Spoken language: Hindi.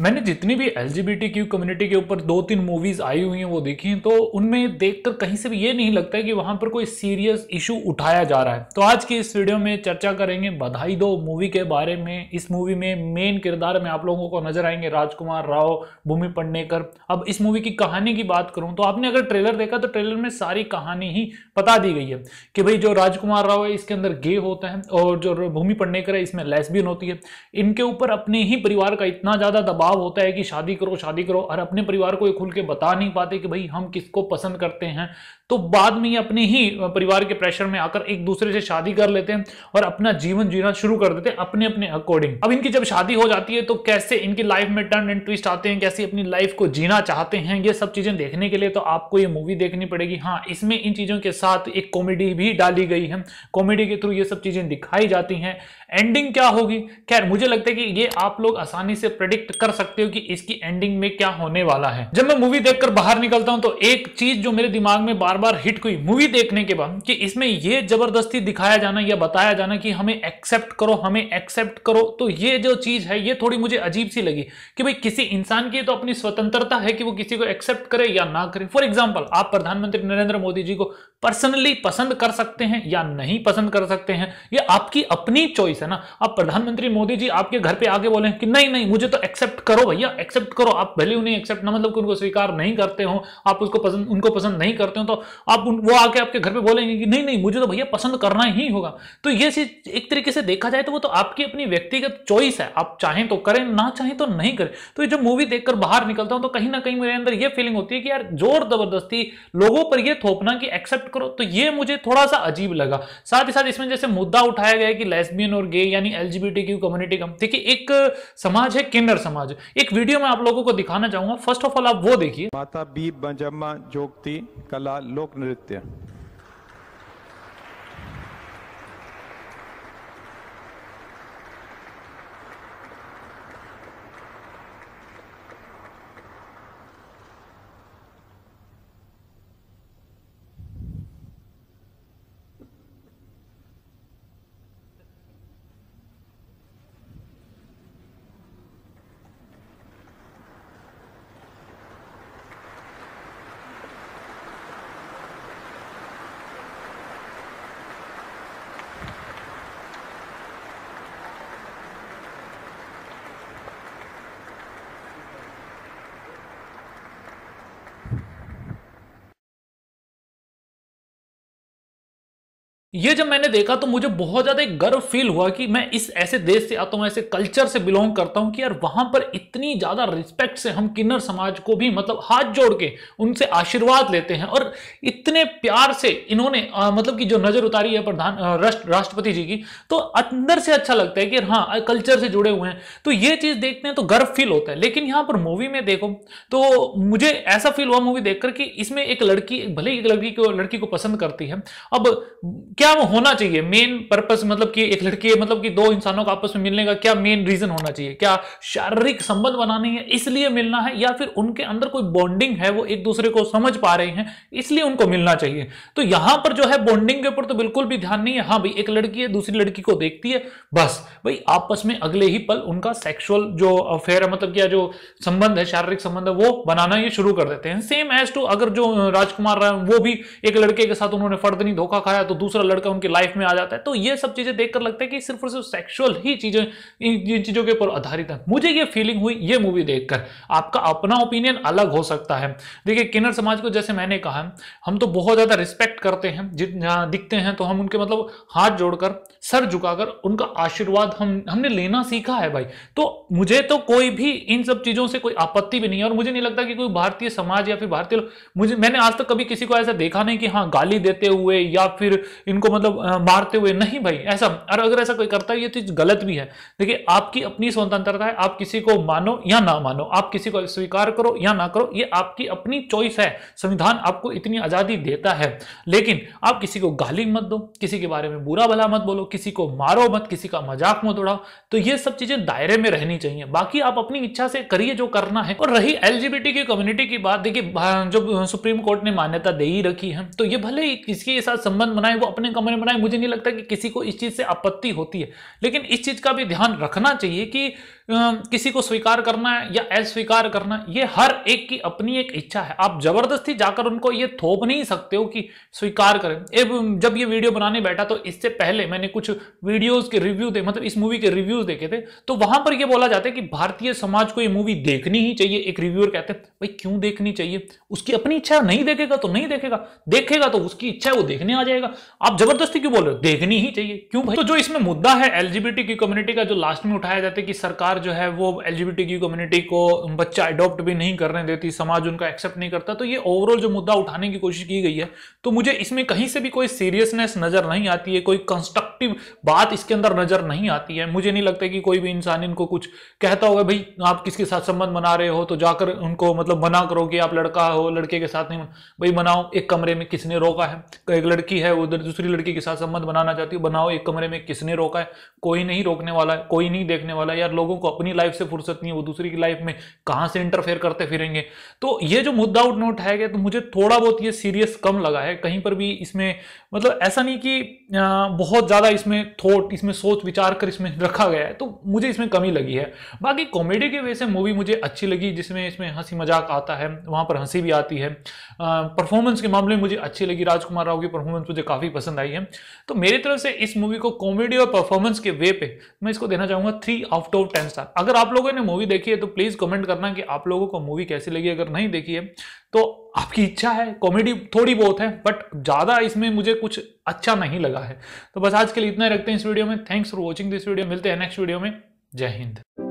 मैंने जितनी भी एल कम्युनिटी के ऊपर दो तीन मूवीज आई हुई हैं वो देखी हैं तो उनमें देखकर कहीं से भी ये नहीं लगता है कि वहां पर कोई सीरियस इशू उठाया जा रहा है तो आज की इस वीडियो में चर्चा करेंगे बधाई दो मूवी के बारे में इस मूवी में मेन किरदार में आप लोगों को नजर आएंगे राजकुमार राव भूमि पंडेकर अब इस मूवी की कहानी की बात करूं तो आपने अगर ट्रेलर देखा तो ट्रेलर में सारी कहानी ही बता दी गई है कि भाई जो राजकुमार राव है इसके अंदर गे होता है और जो भूमि पंडेकर है इसमें लेसबियन होती है इनके ऊपर अपने ही परिवार का इतना ज्यादा दबाव दबाव होता है कि शादी करो शादी करो और अपने परिवार को ये खुल के बता नहीं पाते कि भाई हम किसको पसंद करते हैं तो बाद में ये अपने ही परिवार के प्रेशर में आकर एक दूसरे से शादी कर लेते हैं और अपना जीवन जीना शुरू कर देते हैं अपने अपने अकॉर्डिंग अब इनकी जब शादी हो जाती है तो कैसे इनकी लाइफ में टर्न एंड ट्विस्ट आते हैं कैसे अपनी लाइफ को जीना चाहते हैं ये सब चीजें देखने के लिए तो आपको ये मूवी देखनी पड़ेगी हाँ इसमें इन चीजों के साथ एक कॉमेडी भी डाली गई है कॉमेडी के थ्रू ये सब चीजें दिखाई जाती हैं एंडिंग क्या होगी खैर मुझे लगता है कि ये आप लोग आसानी से प्रेडिक्ट कर कर सकते हो कि इसकी एंडिंग में क्या होने वाला है जब मैं मूवी देखकर बाहर निकलता हूं तो एक चीज जो मेरे दिमाग में बार बार हिट हुई मूवी देखने के बाद कि इसमें यह जबरदस्ती दिखाया जाना या बताया जाना कि हमें एक्सेप्ट करो हमें एक्सेप्ट करो तो ये जो चीज है ये थोड़ी मुझे अजीब सी लगी कि भाई किसी इंसान की तो अपनी स्वतंत्रता है कि वो किसी को एक्सेप्ट करे या ना करे फॉर एग्जाम्पल आप प्रधानमंत्री नरेंद्र मोदी जी को पर्सनली पसंद कर सकते हैं या नहीं पसंद कर सकते हैं ये आपकी अपनी चॉइस है ना अब प्रधानमंत्री मोदी जी आपके घर पे आके बोले कि नहीं नहीं मुझे तो एक्सेप्ट करो भैया एक्सेप्ट करो आप भले उन्हें एक्सेप्ट ना मतलब कि उनको स्वीकार नहीं करते हो आप उसको पसंद उनको पसंद नहीं करते हो तो आप उन, वो आके आपके घर पर बोलेंगे कि नहीं नहीं मुझे तो भैया पसंद करना ही होगा तो ये चीज एक तरीके से देखा जाए तो वो तो आपकी अपनी व्यक्तिगत चॉइस है आप चाहें तो करें ना चाहें तो नहीं करें तो ये जो मूवी देखकर बाहर निकलता हूं तो कहीं ना कहीं मेरे अंदर ये फीलिंग होती है कि यार जोर जबरदस्ती लोगों पर यह थोपना कि एक्सेप्ट करो तो ये मुझे थोड़ा सा अजीब लगा साथ ही साथ इसमें जैसे मुद्दा उठाया गया कि लेस्बियन और गे यानी एल कम्युनिटी कम है एक समाज है किन्नर समाज एक वीडियो में आप लोगों को दिखाना चाहूंगा फर्स्ट ऑफ ऑल आप वो देखिए माता बी बजम्मा जोगती कला लोक नृत्य ये जब मैंने देखा तो मुझे बहुत ज्यादा गर्व फील हुआ कि मैं इस ऐसे देश से आता हूँ ऐसे कल्चर से बिलोंग करता हूँ कि यार वहां पर इतनी ज्यादा रिस्पेक्ट से हम किन्नर समाज को भी मतलब हाथ जोड़ के उनसे आशीर्वाद लेते हैं और इतने प्यार से इन्होंने आ, मतलब कि जो नजर उतारी है प्रधान राष्ट्र राष्ट्रपति जी की तो अंदर से अच्छा लगता है कि हाँ कल्चर से जुड़े हुए हैं तो ये चीज देखते हैं तो गर्व फील होता है लेकिन यहाँ पर मूवी में देखो तो मुझे ऐसा फील हुआ मूवी देखकर कि इसमें एक लड़की भले ही एक लड़की को लड़की को पसंद करती है अब क्या वो होना चाहिए मेन पर्पस मतलब कि एक लड़की है मतलब कि दो इंसानों को आपस में मिलने का क्या मेन रीजन होना चाहिए क्या शारीरिक संबंध बनाने है इसलिए मिलना है या फिर उनके अंदर कोई बॉन्डिंग है वो एक दूसरे को समझ पा रहे हैं इसलिए उनको मिलना चाहिए तो यहां पर जो है बॉन्डिंग के ऊपर तो बिल्कुल भी ध्यान नहीं है हाँ भाई एक लड़की है दूसरी लड़की को देखती है बस भाई आपस में अगले ही पल उनका सेक्सुअल जो अफेयर है मतलब क्या जो संबंध है शारीरिक संबंध है वो बनाना ये शुरू कर देते हैं सेम एज टू अगर जो राजकुमार वो भी एक लड़के के साथ उन्होंने फर्द नहीं धोखा खाया तो दूसरा लड़का उनकी लाइफ में आ जाता है तो ये सब चीजें देखकर लगता है कि सिर्फ और सिर्फ सेक्सुअल ही चीजें इन चीजों के ऊपर आधारित है मुझे ये फीलिंग हुई ये मूवी देखकर आपका अपना ओपिनियन अलग हो सकता है देखिए किन्नर समाज को जैसे मैंने कहा हम तो बहुत ज्यादा रिस्पेक्ट करते हैं जितना दिखते हैं तो हम उनके मतलब हाथ जोड़कर सर झुकाकर उनका आशीर्वाद हम हमने लेना सीखा है भाई तो मुझे तो कोई भी इन सब चीजों से कोई आपत्ति भी नहीं है और मुझे नहीं लगता कि कोई भारतीय समाज या फिर भारतीय मुझे मैंने आज तक तो कभी किसी को ऐसा देखा नहीं कि हाँ गाली देते हुए या फिर इन इनको मतलब मारते हुए नहीं भाई ऐसा और अगर ऐसा कोई करता है ये चीज गलत भी है देखिए आपकी अपनी स्वतंत्रता है आप किसी को मानो या ना मानो आप किसी को स्वीकार करो या ना करो ये आपकी अपनी चॉइस है संविधान आपको इतनी आजादी देता है लेकिन आप किसी को गाली मत दो किसी के बारे में बुरा भला मत बोलो किसी को मारो मत किसी का मजाक मत उड़ाओ तो ये सब चीजें दायरे में रहनी चाहिए बाकी आप अपनी इच्छा से करिए जो करना है और रही एलजीबीटी की कम्युनिटी की बात देखिए जो सुप्रीम कोर्ट ने मान्यता दे ही रखी है तो ये भले ही किसके साथ संबंध बनाए वो अपने ऑनलाइन कंपनी बनाए मुझे नहीं लगता कि किसी को इस चीज़ से आपत्ति होती है लेकिन इस चीज़ का भी ध्यान रखना चाहिए कि किसी को स्वीकार करना है या अस्वीकार करना है ये हर एक की अपनी एक इच्छा है आप जबरदस्ती जाकर उनको ये थोप नहीं सकते हो कि स्वीकार करें एब जब ये वीडियो बनाने बैठा तो इससे पहले मैंने कुछ वीडियोज के रिव्यू दे मतलब इस मूवी के रिव्यूज देखे थे तो वहां पर यह बोला जाता है कि भारतीय समाज को ये मूवी देखनी ही चाहिए एक रिव्यूअर कहते हैं भाई क्यों देखनी चाहिए उसकी अपनी इच्छा नहीं देखेगा तो नहीं देखेगा देखेगा तो उसकी इच्छा है वो देखने आ जाएगा आप जबरदस्ती क्यों बोल रहे हो देखनी ही चाहिए क्यों भाई तो जो इसमें मुद्दा है एलजीबीटी की कम्युनिटी का जो लास्ट में उठाया जाता है कि सरकार जो है वो एलजीबीटी की कम्युनिटी को बच्चा अडॉप्ट भी नहीं करने देती समाज उनका एक्सेप्ट नहीं करता तो ये ओवरऑल जो मुद्दा उठाने की कोशिश की गई है तो मुझे इसमें कहीं से भी कोई सीरियसनेस नजर नहीं आती है कोई कंस्ट्रक्ट कंस्ट्रक्टिव बात इसके अंदर नजर नहीं आती है मुझे नहीं लगता कि कोई भी इंसान इनको कुछ कहता होगा भाई आप किसके साथ संबंध बना रहे हो तो जाकर उनको मतलब मना करो कि आप लड़का हो लड़के के साथ नहीं भाई बनाओ एक कमरे में किसने रोका है तो एक लड़की है उधर दूसरी लड़की के साथ संबंध बनाना चाहती हो बनाओ एक कमरे में किसने रोका है कोई नहीं रोकने वाला है कोई नहीं देखने वाला यार लोगों को अपनी लाइफ से फुर्सत नहीं है वो दूसरी की लाइफ में कहाँ से इंटरफेयर करते फिरेंगे तो ये जो मुद्दा उठ उठाया गया तो मुझे थोड़ा बहुत ये सीरियस कम लगा है कहीं पर भी इसमें मतलब ऐसा नहीं कि बहुत ज़्यादा इसमें थॉट इसमें सोच विचार कर इसमें रखा गया है तो मुझे इसमें कमी लगी है बाकी कॉमेडी की वजह से मूवी मुझे अच्छी लगी जिसमें इसमें हंसी मजाक आता है वहाँ पर हंसी भी आती है परफॉर्मेंस के मामले में मुझे अच्छी लगी राजकुमार राव की परफॉर्मेंस मुझे काफ़ी पसंद आई है तो मेरी तरफ से इस मूवी को कॉमेडी और परफॉर्मेंस के वे पे मैं इसको देना चाहूँगा three out of ten star अगर आप लोगों ने मूवी देखी है तो प्लीज़ कमेंट करना कि आप लोगों को मूवी कैसी लगी अगर नहीं देखी है तो आपकी इच्छा है कॉमेडी थोड़ी बहुत है बट ज़्यादा इसमें मुझे कुछ अच्छा नहीं लगा है तो बस आज के लिए इतना रखते हैं इस वीडियो में thanks for watching this video मिलते हैं नेक्स्ट वीडियो में जय हिंद